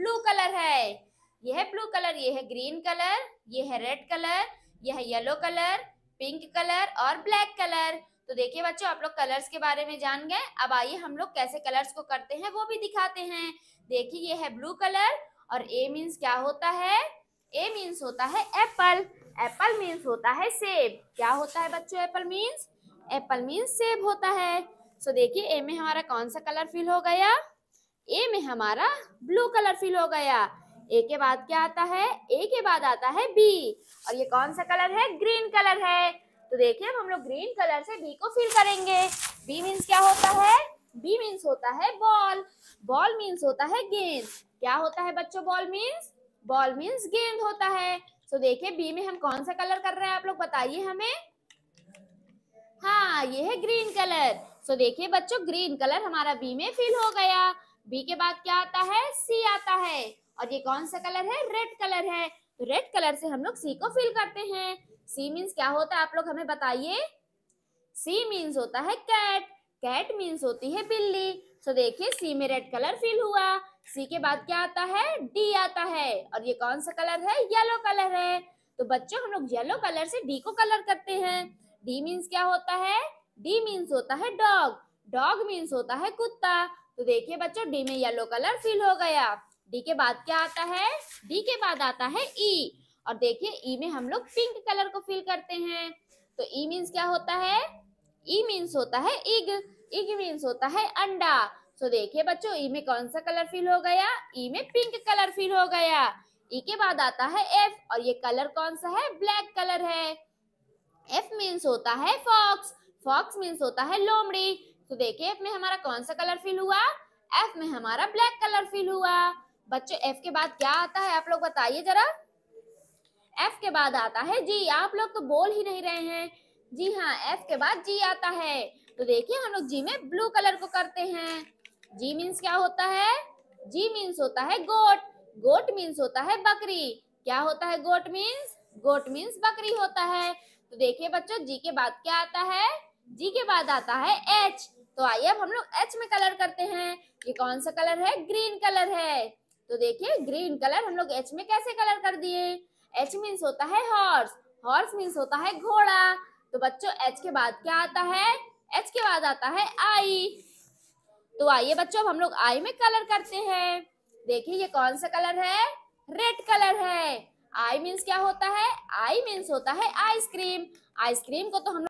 Blue colour है यह है ब्लू कलर यह है ग्रीन कलर यह है रेड कलर यह है येलो कलर पिंक कलर और ब्लैक कलर तो देखिए बच्चों आप लोग कलर्स के बारे में जान गए अब आइए हम लोग कैसे कलर्स को करते हैं वो भी दिखाते हैं देखिए ये है ब्लू कलर और ए मीन्स क्या होता है ए मीन्स होता है एप्पल एप्पल मीन्स होता है सेब क्या होता है बच्चों एप्पल मीन्स एप्पल मीन्स सेब होता है सो देखिए ए में हमारा कौन सा कलर फिल हो गया ए में हमारा ब्लू कलर फिल हो गया ए के बाद क्या आता है ए के बाद आता है बी और ये कौन सा कलर है ग्रीन कलर है तो देखिए हम लोग ग्रीन कलर से बी को फिल करेंगे बी मीन्स क्या होता है बी मीन्स होता है बॉल बॉल मीन्स होता है गेंद क्या होता है बच्चों बॉल मीन्स बॉल मीन्स गेंद होता है तो देखिये देखिए बी में हम कौन सा कलर कर रहे हैं आप लोग बताइए हमें हाँ ये है ग्रीन कलर सो देखिए बच्चों ग्रीन कलर हमारा बी में फिल हो गया बी के बाद क्या आता है सी आता है और ये कौन सा कलर है रेड कलर है तो रेड कलर से हम लोग सी को फिल करते हैं सी मीन्स क्या होता है आप लोग हमें बताइए सी मीन्स होता है कैट कैट मीन्स होती है बिल्ली सो देखिए सी में रेड कलर फिल हुआ सी के बाद क्या आता है डी आता है और ये कौन सा कलर है येलो कलर है तो बच्चों हम लोग येलो कलर से डी को कलर करते हैं डी मीन्स क्या होता है डी मीन्स होता है डॉग डॉग मीन्स होता है कुत्ता तो देखिए बच्चों डी में येलो कलर फिल हो गया डी के बाद क्या आता है डी के बाद आता है ई e। और देखिए ई e में हम लोग पिंक कलर को फिल करते हैं तो ई e मीन्स क्या होता है ई मीन्स होता है इग इग मीन्स होता है अंडा तो देखिए बच्चों ई में कौन सा कलर फिल हो गया ई में पिंक कलर फिल हो गया ई के बाद आता है एफ और ये कलर कौन सा है ब्लैक कलर है एफ मीन्स होता है फॉक्स फॉक्स मीन्स होता है लोमड़ी तो देखिए एफ में हमारा कौन सा कलर फिल हुआ एफ में हमारा ब्लैक कलर फिल हुआ बच्चों एफ के बाद क्या आता है आप लोग बताइए जरा एफ के बाद आता है जी आप लोग तो बोल ही नहीं रहे हैं जी हाँ एफ के बाद जी आता है तो देखिए हम लोग जी में ब्लू कलर को करते हैं जी मीन्स क्या होता है जी मीन्स होता है गोट गोट मीन्स होता है बकरी क्या होता है गोट मीन्स गोट मीन्स बकरी होता है तो देखिए बच्चों जी के बाद क्या आता है जी के बाद आता है एच तो आइए अब हम लोग एच में कलर करते हैं ये कौन सा कलर है ग्रीन कलर है तो देखिए ग्रीन कलर हम लोग एच में कैसे कलर कर दिए एच मीन्स होता है हॉर्स हॉर्स मीन्स होता है घोड़ा तो बच्चों एच के बाद क्या आता है एच के बाद आता है आई तो आइए बच्चों अब हम लोग आई में कलर करते हैं देखिए ये कौन सा कलर है रेड कलर है आई मीन्स क्या होता है आई मीन्स होता है आइसक्रीम आइसक्रीम को तो हम